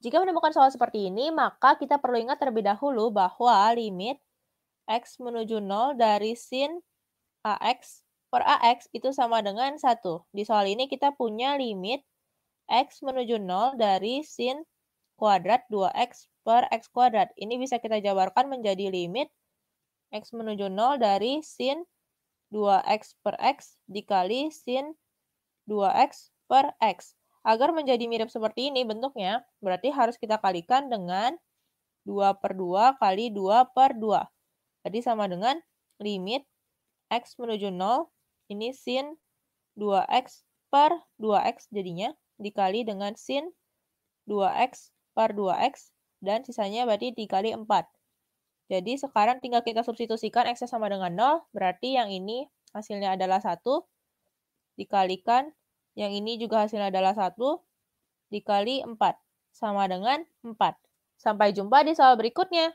Jika menemukan soal seperti ini, maka kita perlu ingat terlebih dahulu bahwa limit x menuju 0 dari sin AX per AX itu sama dengan 1. Di soal ini kita punya limit x menuju 0 dari sin kuadrat 2x per x kuadrat. Ini bisa kita jabarkan menjadi limit x menuju 0 dari sin 2x per x dikali sin 2x per x. Agar menjadi mirip seperti ini bentuknya, berarti harus kita kalikan dengan 2 per 2 kali 2 per 2. Jadi sama dengan limit x menuju 0, ini sin 2x per 2x jadinya, dikali dengan sin 2x per 2x, dan sisanya berarti dikali 4. Jadi sekarang tinggal kita substitusikan x sama dengan 0, berarti yang ini hasilnya adalah 1, dikalikan yang ini juga hasilnya adalah 1 dikali 4, sama dengan 4. Sampai jumpa di soal berikutnya.